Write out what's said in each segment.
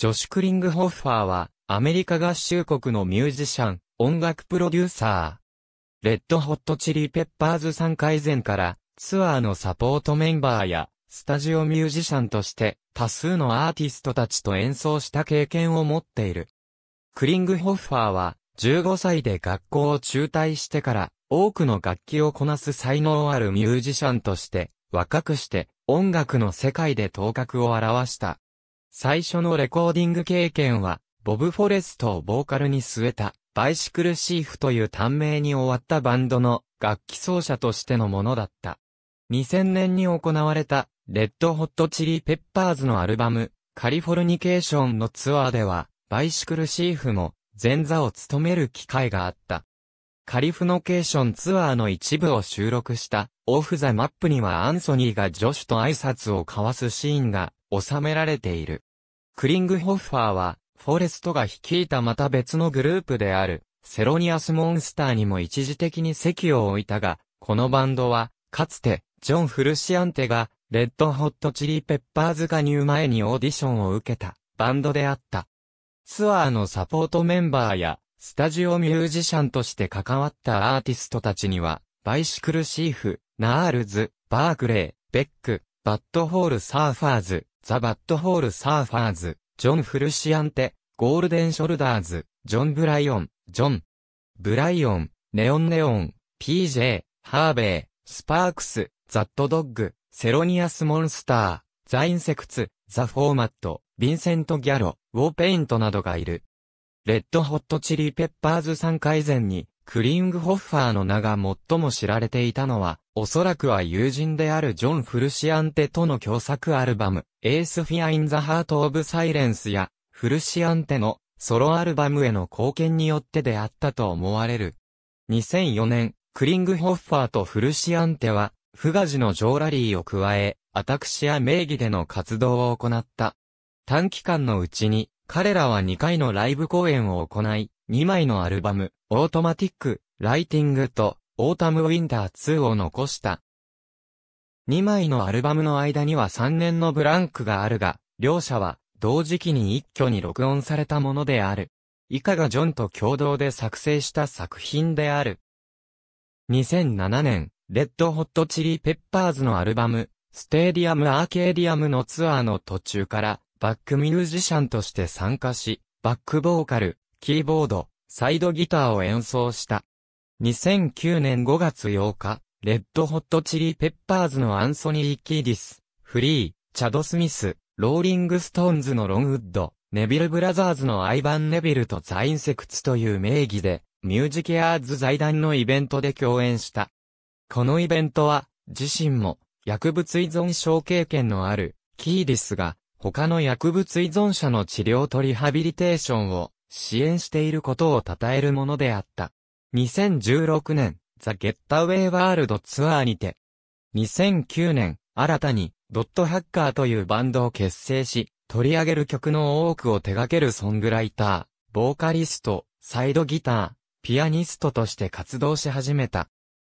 ジョシュ・クリングホッファーは、アメリカ合衆国のミュージシャン、音楽プロデューサー。レッド・ホット・チリ・ペッパーズ3回前から、ツアーのサポートメンバーや、スタジオミュージシャンとして、多数のアーティストたちと演奏した経験を持っている。クリングホッファーは、15歳で学校を中退してから、多くの楽器をこなす才能あるミュージシャンとして、若くして、音楽の世界で頭角を現した。最初のレコーディング経験は、ボブ・フォレストをボーカルに据えた、バイシクルシーフという短命に終わったバンドの楽器奏者としてのものだった。2000年に行われた、レッド・ホット・チリ・ペッパーズのアルバム、カリフォルニケーションのツアーでは、バイシクルシーフも、前座を務める機会があった。カリフノケーションツアーの一部を収録した、オフ・ザ・マップにはアンソニーが助手と挨拶を交わすシーンが収められている。クリングホッファーは、フォレストが率いたまた別のグループである、セロニアスモンスターにも一時的に席を置いたが、このバンドは、かつて、ジョン・フルシアンテが、レッド・ホット・チリ・ペッパーズ加入前にオーディションを受けた、バンドであった。ツアーのサポートメンバーや、スタジオミュージシャンとして関わったアーティストたちには、バイシクルシーフ、ナールズ、バークレー、ベック、バッドホール・サーファーズ、ザ・バット・ホール・サーファーズ、ジョン・フルシアンテ、ゴールデン・ショルダーズ、ジョン・ブライオン、ジョン、ブライオン、ネオン・ネオン、PJ、ハーベイ、スパークス、ザット・ドッグ、セロニアス・モンスター、ザ・インセクツ、ザ・フォーマット、ヴィンセント・ギャロ、ウォーペイントなどがいる。レッドホットチリペッパーズ3回前にクリングホッファーの名が最も知られていたのは、おそらくは友人であるジョン・フルシアンテとの共作アルバム、エース・フィア・イン・ザ・ハート・オブ・サイレンスや、フルシアンテのソロアルバムへの貢献によってであったと思われる。2004年、クリングホッファーとフルシアンテは、フガジのジョーラリーを加え、アタクシア名義での活動を行った。短期間のうちに、彼らは2回のライブ公演を行い、2枚のアルバム、オートマティック、ライティングと、オータム・ウィンター2を残した。2枚のアルバムの間には3年のブランクがあるが、両者は同時期に一挙に録音されたものである。以下がジョンと共同で作成した作品である。2007年、レッドホットチリペッパーズのアルバム、ステーディアム・アーケーディアムのツアーの途中から、バックミュージシャンとして参加し、バックボーカル、キーボード、サイドギターを演奏した。2009年5月8日、レッドホットチリペッパーズのアンソニー・キーディス、フリー、チャド・スミス、ローリング・ストーンズのロンウッド、ネビル・ブラザーズのアイバン・ネビルとザ・インセクツという名義で、ミュージケアーズ財団のイベントで共演した。このイベントは、自身も、薬物依存症経験のある、キーディスが、他の薬物依存者の治療とリハビリテーションを支援していることを称えるものであった。2016年、ザ・ゲッタウェイワールドツアーにて、2009年、新たに、ドットハッカーというバンドを結成し、取り上げる曲の多くを手掛けるソングライター、ボーカリスト、サイドギター、ピアニストとして活動し始めた。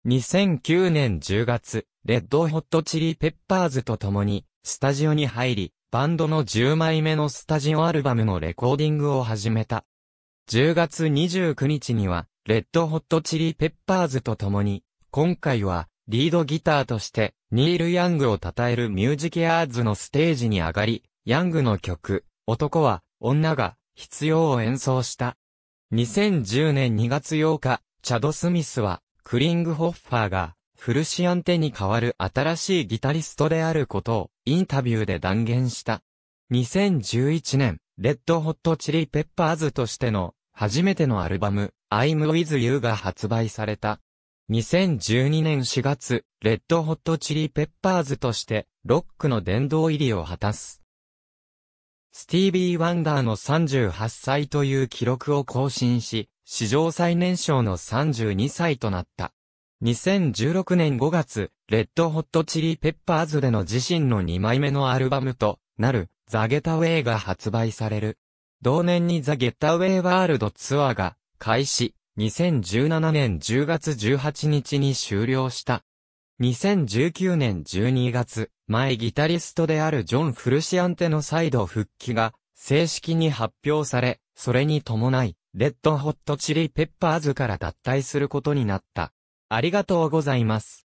2009年10月、レッドホットチリペッパーズと共に、スタジオに入り、バンドの10枚目のスタジオアルバムのレコーディングを始めた。10月29日には、レッドホットチリペッパーズと共に、今回は、リードギターとして、ニール・ヤングを称えるミュージケアーズのステージに上がり、ヤングの曲、男は、女が、必要を演奏した。2010年2月8日、チャド・スミスは、クリングホッファーが、フルシアンテに代わる新しいギタリストであることをインタビューで断言した。2011年、レッドホットチリペッパーズとしての初めてのアルバム I'm With You が発売された。2012年4月、レッドホットチリペッパーズとしてロックの殿堂入りを果たす。スティービー・ワンダーの38歳という記録を更新し、史上最年少の32歳となった。2016年5月、レッドホットチリペッパーズでの自身の2枚目のアルバムとなるザ・ゲタウェイが発売される。同年にザ・ゲタウェイワールドツアーが開始、2017年10月18日に終了した。2019年12月、前ギタリストであるジョン・フルシアンテの再度復帰が正式に発表され、それに伴い、レッドホットチリペッパーズから脱退することになった。ありがとうございます。